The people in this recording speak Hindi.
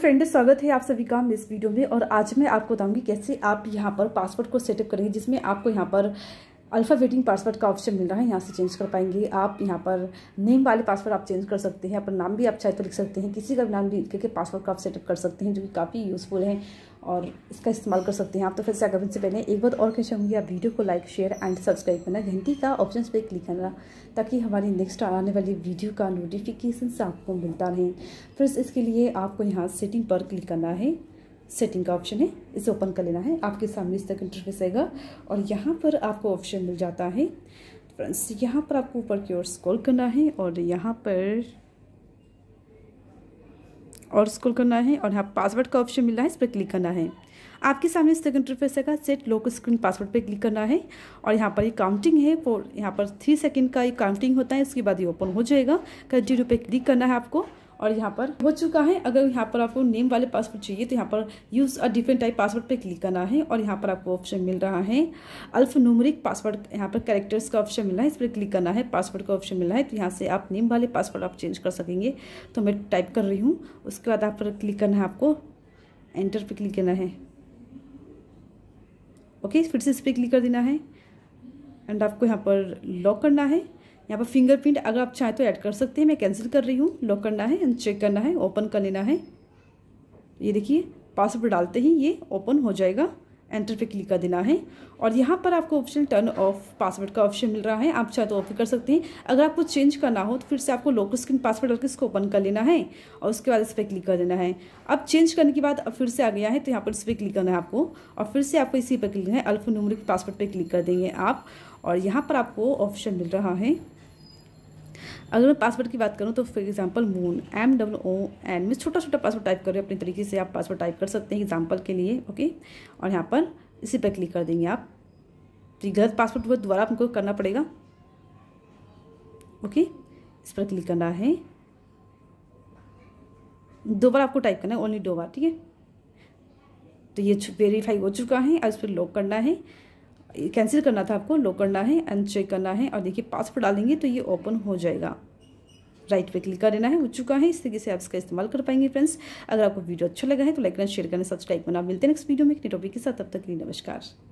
फ्रेंड स्वागत है आप सभी का इस वीडियो में और आज मैं आपको बताऊंगी कैसे आप यहाँ पर पासवर्ड को सेटअप करेंगे जिसमें आपको यहाँ पर अल्फ़ा वेटिंग पासवर्ड का ऑप्शन मिल रहा है यहाँ से चेंज कर पाएंगे आप यहाँ पर नेम वाले पासवर्ड आप चेंज कर सकते हैं अपना नाम भी आप चाहे तो लिख सकते हैं किसी का भी नाम लिख करके पासवर्ड का आप सेटअप कर सकते हैं जो कि काफ़ी यूज़फुल है और इसका इस्तेमाल कर सकते हैं आप तो फिर से अगर उनसे पहले एक बार और कैसे होंगी आप वीडियो को लाइक शेयर एंड सब्सक्राइब करना घंटी का ऑप्शन पर क्लिक करना ताकि हमारी नेक्स्ट आने वाली वीडियो का नोटिफिकेशन आपको मिलता रहे फिर इसके लिए आपको यहाँ सेटिंग पर क्लिक करना है सेटिंग का ऑप्शन है इसे ओपन कर लेना है आपके सामने इस तक इंटरफेस आएगा और यहाँ पर आपको ऑप्शन मिल जाता है फ्रेंड्स यहाँ पर आपको ऊपर की ओर स्क्रॉल करना है और यहाँ पर और स्क्रॉल करना है और यहाँ पासवर्ड का ऑप्शन मिल रहा है इस पर क्लिक करना है आपके सामने इस तक इंटरफेस आएगा सेट लोक स्क्रीन पासवर्ड पे क्लिक करना है और यहाँ पर ये काउंटिंग है फोर यहाँ पर थ्री सेकंड का ये काउंटिंग होता है इसके बाद ये ओपन हो जाएगा कंटिन्यू पे क्लिक करना है आपको और यहाँ पर हो चुका है अगर यहाँ पर आपको नेम वाले पासवर्ड चाहिए तो यहाँ पर use a different type password पर क्लिक करना है और यहाँ पर आपको ऑप्शन मिल रहा है अल्फ नूमरिक पासवर्ड यहाँ पर कैरेक्टर्स का ऑप्शन मिल रहा है इस पर क्लिक करना है पासवर्ड का ऑप्शन मिला है तो यहाँ से आप नेम वाले पासवर्ड आप चेंज कर सकेंगे तो मैं टाइप कर रही हूँ उसके बाद यहाँ पर क्लिक करना है आपको एंटर पर क्लिक करना है ओके फिर से इस पर क्लिक कर देना है एंड आपको यहाँ पर लॉक करना है यहाँ पर फिंगरप्रिंट अगर आप चाहें तो ऐड कर सकते हैं मैं कैंसिल कर रही हूँ लॉक करना है एंड चेक करना है ओपन कर लेना है ये देखिए पासवर्ड डालते ही ये ओपन हो जाएगा एंटर पे क्लिक कर देना है और यहाँ पर आपको ऑप्शन टर्न ऑफ पासवर्ड का ऑप्शन मिल रहा है आप चाहे तो ऑफ कर सकते हैं अगर आपको चेंज करना हो तो फिर से आपको लोकल स्क्रीन पासवर्ड डालकर इसको ओपन कर लेना है और उसके बाद इस पर क्लिक कर देना है अब चेंज करने के बाद अब फिर से आ गया है तो यहाँ पर इस पर क्लिक करना है आपको और फिर से आपको इसी पर क्लिक करना है अल्फ नूमरिक पासवर्ड पर क्लिक कर देंगे आप और यहाँ पर आपको ऑप्शन मिल रहा है अगर मैं पासवर्ड की बात करूँ तो for example moon M W O N में छोटा छोटा पासवर्ड टाइप करें अपने तरीके से आप पासवर्ड टाइप कर सकते हैं एग्जाम्पल के लिए ओके और यहाँ पर इसी पर क्लिक कर देंगे आप तो गलत पासवर्ड वो दोबारा आपको करना पड़ेगा ओके इस पर क्लिक करना है दो बार आपको टाइप करना है ओनली दो बार ठीक है तो ये वेरीफाई हो चुका है और इस पर लॉक करना है कैंसिल करना था आपको लो करना है अनचेक करना है और देखिए पासवर्ड डालेंगे तो ये ओपन हो जाएगा राइट पे क्लिक कर देना है हो चुका है इस तरीके से आप इसका इस्तेमाल कर पाएंगे फ्रेंड्स अगर आपको वीडियो अच्छा लगा है तो लाइक करना शेयर करना सब्सक्राइब करना मिलते हैं नेक्स्ट वीडियो में एक टॉपिक के साथ तब तक के लिए नमस्कार